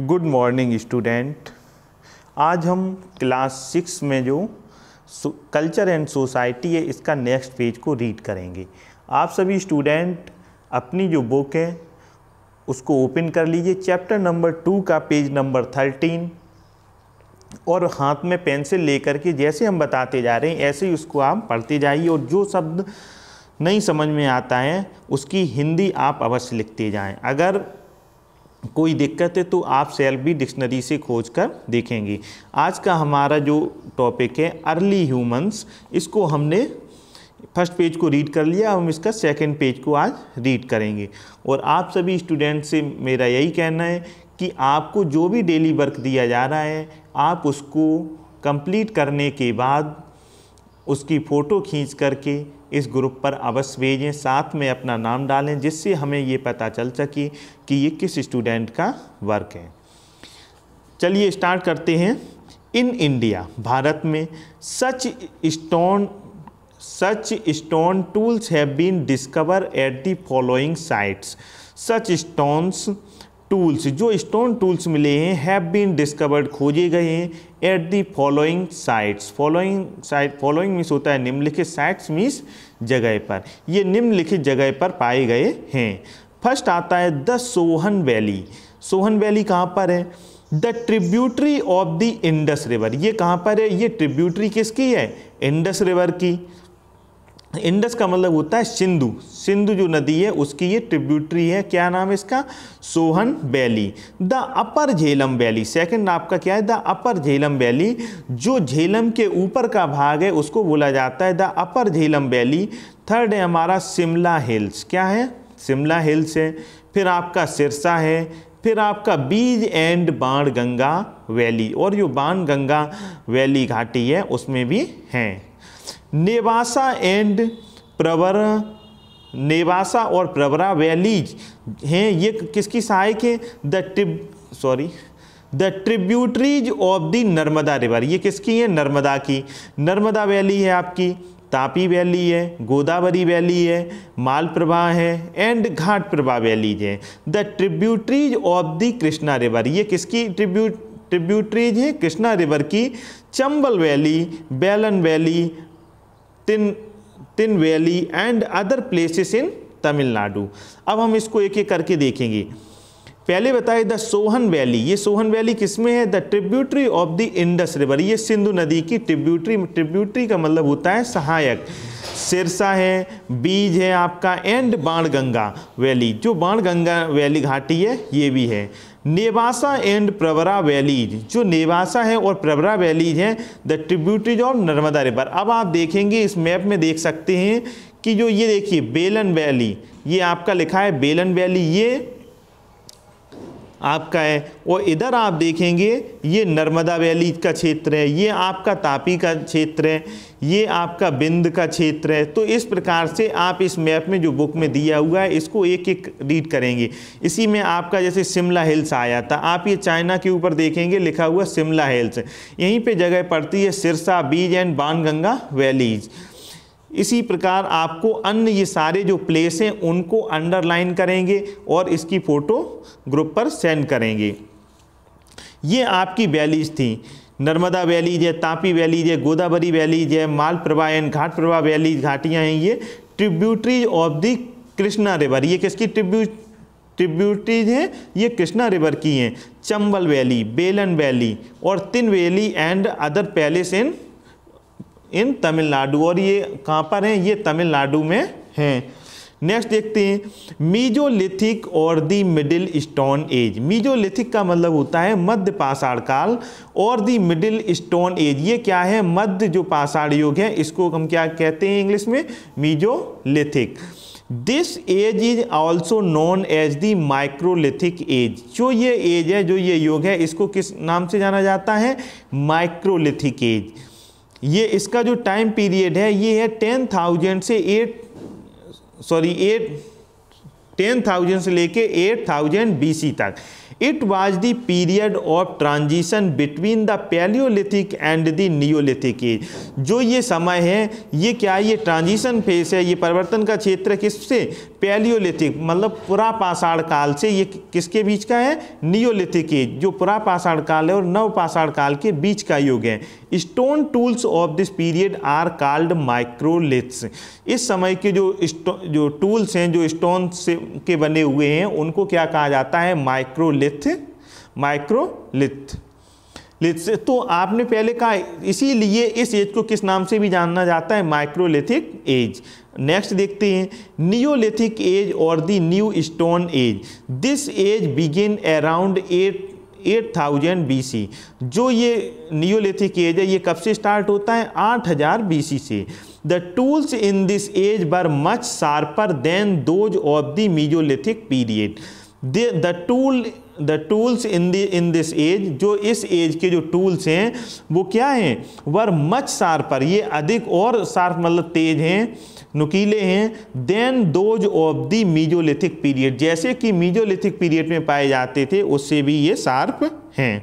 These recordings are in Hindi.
गुड मॉर्निंग स्टूडेंट आज हम क्लास सिक्स में जो कल्चर एंड सोसाइटी है इसका नेक्स्ट पेज को रीड करेंगे आप सभी स्टूडेंट अपनी जो बुक है उसको ओपन कर लीजिए चैप्टर नंबर टू का पेज नंबर थर्टीन और हाथ में पेंसिल लेकर के जैसे हम बताते जा रहे हैं ऐसे ही उसको आप पढ़ते जाइए और जो शब्द नहीं समझ में आता है उसकी हिंदी आप अवश्य लिखते जाएं अगर कोई दिक्कत है तो आप सेल्फ भी डिक्शनरी से खोज कर देखेंगे आज का हमारा जो टॉपिक है अर्ली ह्यूमंस इसको हमने फर्स्ट पेज को रीड कर लिया हम इसका सेकंड पेज को आज रीड करेंगे और आप सभी स्टूडेंट से मेरा यही कहना है कि आपको जो भी डेली वर्क दिया जा रहा है आप उसको कंप्लीट करने के बाद उसकी फ़ोटो खींच करके इस ग्रुप पर अवश्य भेजें साथ में अपना नाम डालें जिससे हमें ये पता चल सके कि ये किस स्टूडेंट का वर्क है चलिए स्टार्ट करते हैं इन इंडिया भारत में such stone such stone tools have been discover at the following sites such stones tools जो स्टोन टूल्स मिले हैं हैव बीन डिस्कवर्ड खोजे गए हैं at the following sites following site following means होता है निम्नलिखित साइट्स मीस जगह पर ये निम्नलिखित जगह पर पाए गए हैं फर्स्ट आता है the Sohan valley Sohan valley कहाँ पर है the tributary of the Indus river ये कहाँ पर है ये ट्रिब्यूटरी किसकी है इंडस रिवर की इंडस का मतलब होता है सिंधु सिंधु जो नदी है उसकी ये ट्रिब्यूटरी है क्या नाम है इसका Sohan valley the upper Jhelum valley second आपका क्या है द अपर झेलम वैली जो झेलम के ऊपर का भाग है उसको बोला जाता है the upper Jhelum valley third है हमारा शिमला हिल्स क्या है शिमला हिल्स है फिर आपका सिरसा है फिर आपका बीज एंड बाण गंगा वैली और जो बाण गंगा वैली घाटी है उसमें भी हैं नेवासा एंड प्रवर नेवासा और प्रवरा वैलीज हैं ये किसकी सहायक है the trib sorry the tributaries of the Narmada river ये किसकी है नर्मदा की नर्मदा वैली है आपकी तापी वैली है गोदावरी वैली है माल प्रभा है एंड घाट प्रभा वैलीज है the tributaries of the Krishna river ये किसकी ट्रिब्यूट ट्रिब्यूटरीज है कृष्णा रिवर की चंबल वैली बेलन वैली तिन Tinnevelly and other places in Tamil Nadu अब हम इसको एक एक करके देखेंगे पहले बताए द सोहन वैली ये सोहन वैली किस में है the tributary of the Indus river ये सिंधु नदी की ट्रिब्यूटरी ट्रिब्यूटरी का मतलब होता है सहायक सिरसा है बीज है आपका एंड बाण गंगा वैली जो बाण गंगा वैली घाटी है ये भी है नेवासा एंड प्रवरा वैलीज जो नेवासा है और प्रवरा वैलीज हैं the tributaries of Narmada river अब आप देखेंगे इस मैप में देख सकते हैं कि जो ये देखिए बेलन वैली ये आपका लिखा है बेलन वैली ये आपका है और इधर आप देखेंगे ये नर्मदा वैली का क्षेत्र है ये आपका तापी का क्षेत्र है ये आपका बिंद का क्षेत्र है तो इस प्रकार से आप इस मैप में जो बुक में दिया हुआ है इसको एक एक रीड करेंगे इसी में आपका जैसे शिमला हिल्स आया था आप ये चाइना के ऊपर देखेंगे लिखा हुआ शिमला हिल्स यहीं पे जगह पड़ती है सिरसा बीज एंड बानगंगा वैलीज़ इसी प्रकार आपको अन्य ये सारे जो प्लेस हैं उनको अंडरलाइन करेंगे और इसकी फ़ोटो ग्रुप पर सेंड करेंगे ये आपकी वैलीज थी नर्मदा वैली जय तापी वैली जय गोदावरी वैली जय Mal and Ghataprabha valley घाटियाँ हैं ये tributaries of the Krishna river ये किसकी ट्रिब्यू ट्रिब्यूटरीज हैं ये कृष्णा रिवर की हैं चंबल वैली बेलन वैली और Tinnevelly and other places in in Tamil Nadu और ये कहाँ पर हैं ये तमिलनाडु में हैं नेक्स्ट देखते हैं मीजोलिथिक और the middle stone age mesolithic का मतलब होता है मध्य पाषाण काल और दी मिडिल स्टोन एज ये क्या है मध्य जो पाषाण युग है इसको हम क्या कहते हैं इंग्लिश में mesolithic this age is also known as the microlithic age जो ये एज है जो ये युग है इसको किस नाम से जाना जाता है माइक्रोलिथिक एज ये इसका जो टाइम पीरियड है ये है टेन थाउजेंड से eight sorry eight ten thousand से लेके एट थाउजेंड बी तक it was the period of transition between the palaeolithic and the neolithic age जो ये समय है ये क्या ये ट्रांजिशन फेस है ये परिवर्तन का क्षेत्र किससे पैलियोलिथिक मतलब पुरा पाषाण काल से ये किसके बीच का है नियोलिथिक एज जो पुरा पाषाण काल है और नव पाषाण काल के बीच का युग है stone tools of this period are called microliths इस समय के जो जो टूल्स हैं जो स्टोन से के बने हुए हैं उनको क्या कहा जाता है माइक्रोलिथ लिथ माइक्रोलिथ लिथ तो आपने पहले कहा इसीलिए इस एज को किस नाम से भी जानना जाता है माइक्रोलिथिक एज नेक्स्ट देखते हैं नियोलिथिक एज और the new stone age this age begin around eight 8000 BC जो ये नियोलिथिक एज है ये कब से स्टार्ट होता है 8000 बीसी से the tools in this age were much sharper than those of the mesolithic period the tool the tools in the in this age जो इस एज के जो टूल्स हैं वो क्या हैं वर मच शार्पर ये अधिक और शार्प मतलब तेज हैं नुकीले हैं than those of the mesolithic period जैसे कि मीजोलिथिक पीरियड में पाए जाते थे उससे भी ये शार्प हैं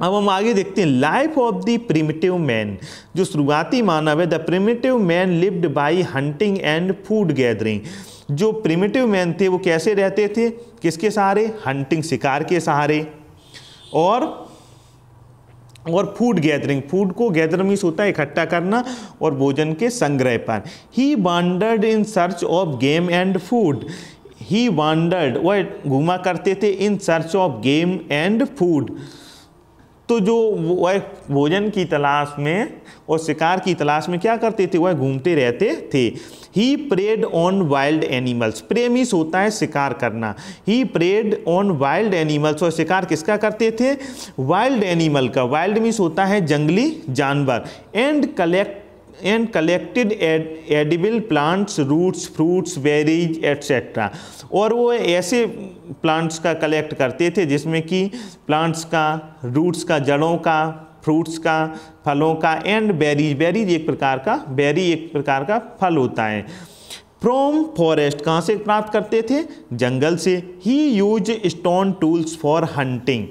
अब हम आगे देखते हैं life of the primitive man जो शुरुआती मानव है the primitive man lived by hunting and food gathering जो प्रिमिटिव मैन थे वो कैसे रहते थे किसके सहारे हंटिंग शिकार के सहारे और और फूड गैदरिंग फूड को गैदर मीस होता है इकट्ठा करना और भोजन के संग्रह पर he wandered in search of game and food he wandered वह घूमा करते थे in search of game and food तो जो वह भोजन की तलाश में और शिकार की तलाश में क्या करते थे वह घूमते रहते थे he preyed on wild animals prey means होता है शिकार करना he preyed on wild animals और शिकार किसका करते थे वाइल्ड एनिमल का वाइल्ड मीस होता है जंगली जानवर and collect and collected edible plants roots fruits fruits etcetera और वो ऐसे प्लांट्स का कलेक्ट करते थे जिसमें कि प्लांट्स का रूट्स का जड़ों का फ्रूट्स का फलों का एंड बेरीज बेरीज एक प्रकार का बेरी एक प्रकार का फल होता है फ्रॉम फॉरेस्ट कहाँ से प्राप्त करते थे जंगल से he use stone tools for hunting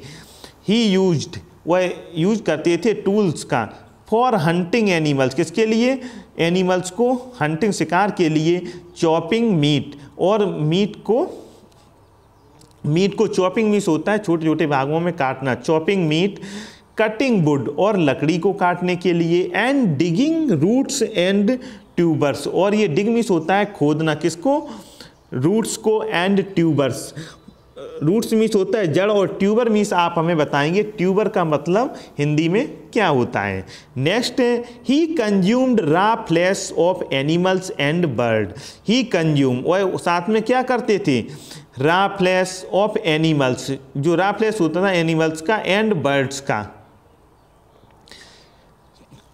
he use वह यूज करते थे टूल्स का फॉर हंटिंग एनिमल्स किसके लिए एनिमल्स को हंटिंग शिकार के लिए चॉपिंग मीट और मीट को मीट को चॉपिंग मीट होता है छोटे छोटे भागों में काटना चॉपिंग मीट कटिंग वुड और लकड़ी को काटने के लिए and digging roots and tubers और ये डिग मिस होता है खोदना किसको रूट्स को एंड ट्यूबर्स रूट्स मिस होता है जड़ और ट्यूबर मिस आप हमें बताएंगे ट्यूबर का मतलब हिंदी में क्या होता है next he consumed raw flesh of animals and bird he consume वह साथ में क्या करते थे रा फ्लैश ऑफ एनिमल्स जो रा फ्लैश होता था एनिमल्स का एंड बर्ड्स का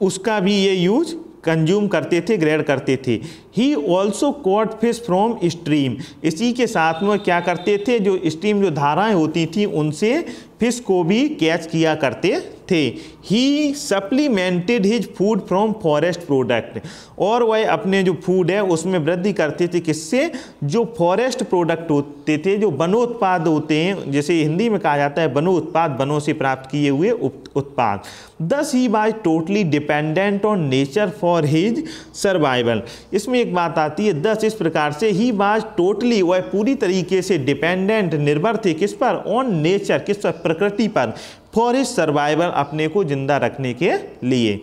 उसका भी ये यूज कंज्यूम करते थे ग्रेड करते थे he also caught fish from stream इसी के साथ में क्या करते थे जो स्ट्रीम जो धाराएं होती थी उनसे फिश को भी कैच किया करते थे he supplemented his food from forest product और वह अपने जो फूड है उसमें वृद्धि करते थे किससे जो फॉरेस्ट प्रोडक्ट होते थे जो वनोत्पाद होते हैं जैसे हिंदी में कहा जाता है वनोत्पाद वनों से प्राप्त किए हुए उप उत्पाद दस he was totally dependent on nature for his survival इसमें एक बात आती है दस इस प्रकार से ही वाज टोटली वह पूरी तरीके से डिपेंडेंट निर्भर थे किस पर ऑन नेचर किस पर प्रकृति पर फॉर हिज सर्वाइवल अपने को ज़िंदा रखने के लिए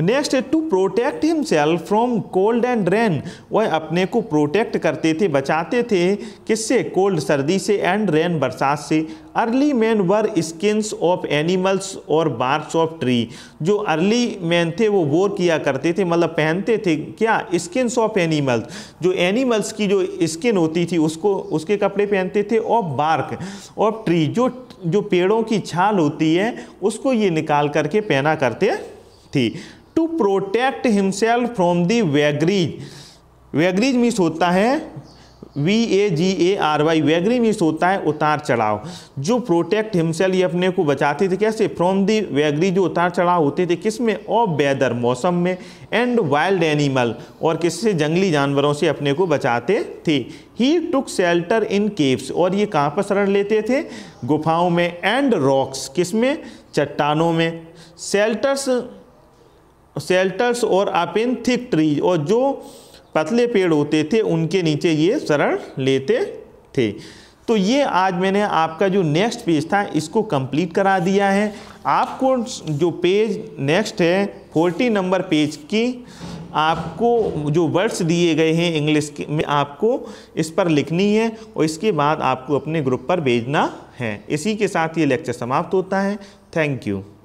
नेक्स्ट है to protect himself from cold and rain वह अपने को प्रोटेक्ट करते थे बचाते थे किससे कोल्ड सर्दी से एंड रेन बरसात से early man wore skins of animals और बार्स ऑफ ट्री जो अर्ली मैन थे वो बोर किया करते थे मतलब पहनते थे क्या स्किन्स ऑफ एनिमल्स जो एनिमल्स की जो स्किन होती थी उसको उसके कपड़े पहनते थे ऑफ बार्क ऑफ ट्री जो जो पेड़ों की छाल होती है उसको ये निकाल करके पहना करते थे to protect himself from the vagaries vagaries means होता है V A G A R Y vagary means होता है उतार चढ़ाव जो प्रोटेक्ट हिमसेल ये अपने को बचाते थे कैसे फ्रॉम दी वैगरी जो उतार चढ़ाव होते थे किस में और वेदर मौसम में एंड वाइल्ड एनिमल और किससे जंगली जानवरों से अपने को बचाते थे ही टुक सेल्टर इन केव्स और ये कहाँ पर शरण लेते थे गुफाओं में एंड रॉक्स किस में चट्टानों में सेल्टर्स शेल्टर्स और अप इन थिक ट्रीज और जो पतले पेड़ होते थे उनके नीचे ये शरण लेते थे तो ये आज मैंने आपका जो नेक्स्ट पेज था इसको कंप्लीट करा दिया है आपको जो पेज नेक्स्ट है फोर्टी नंबर पेज की आपको जो वर्ड्स दिए गए हैं इंग्लिश में आपको इस पर लिखनी है और इसके बाद आपको अपने ग्रुप पर भेजना है इसी के साथ ये लेक्चर समाप्त होता है थैंक यू